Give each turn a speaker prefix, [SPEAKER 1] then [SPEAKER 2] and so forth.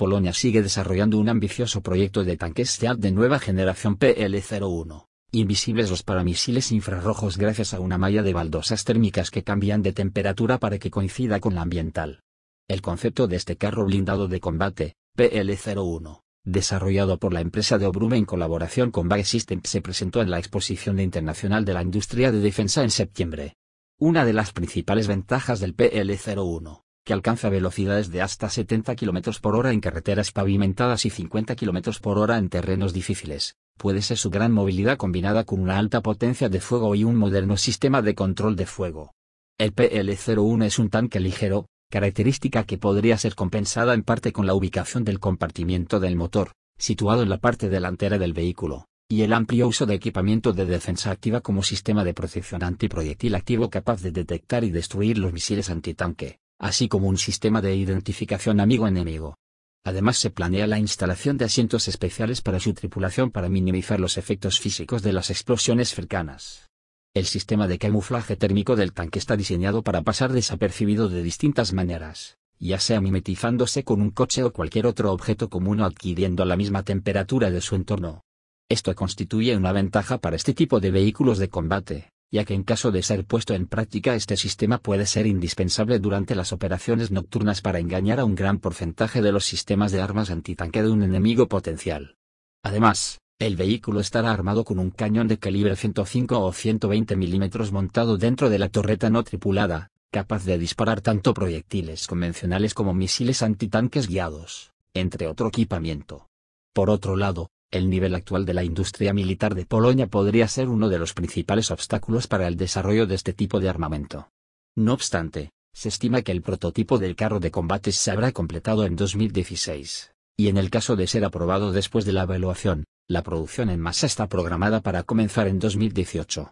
[SPEAKER 1] Polonia sigue desarrollando un ambicioso proyecto de tanques SEAD de nueva generación PL-01, invisibles los paramisiles infrarrojos gracias a una malla de baldosas térmicas que cambian de temperatura para que coincida con la ambiental. El concepto de este carro blindado de combate, PL-01, desarrollado por la empresa de Obrume en colaboración con Bag Systems se presentó en la Exposición Internacional de la Industria de Defensa en septiembre. Una de las principales ventajas del PL-01 alcanza velocidades de hasta 70 km por hora en carreteras pavimentadas y 50 km por hora en terrenos difíciles, puede ser su gran movilidad combinada con una alta potencia de fuego y un moderno sistema de control de fuego. El PL-01 es un tanque ligero, característica que podría ser compensada en parte con la ubicación del compartimiento del motor, situado en la parte delantera del vehículo, y el amplio uso de equipamiento de defensa activa como sistema de protección antiproyectil activo capaz de detectar y destruir los misiles antitanque así como un sistema de identificación amigo-enemigo. Además se planea la instalación de asientos especiales para su tripulación para minimizar los efectos físicos de las explosiones cercanas. El sistema de camuflaje térmico del tanque está diseñado para pasar desapercibido de distintas maneras, ya sea mimetizándose con un coche o cualquier otro objeto común o adquiriendo la misma temperatura de su entorno. Esto constituye una ventaja para este tipo de vehículos de combate, ya que en caso de ser puesto en práctica este sistema puede ser indispensable durante las operaciones nocturnas para engañar a un gran porcentaje de los sistemas de armas antitanque de un enemigo potencial. Además, el vehículo estará armado con un cañón de calibre 105 o 120 milímetros montado dentro de la torreta no tripulada, capaz de disparar tanto proyectiles convencionales como misiles antitanques guiados, entre otro equipamiento. Por otro lado, el nivel actual de la industria militar de Polonia podría ser uno de los principales obstáculos para el desarrollo de este tipo de armamento. No obstante, se estima que el prototipo del carro de combates se habrá completado en 2016, y en el caso de ser aprobado después de la evaluación, la producción en masa está programada para comenzar en 2018.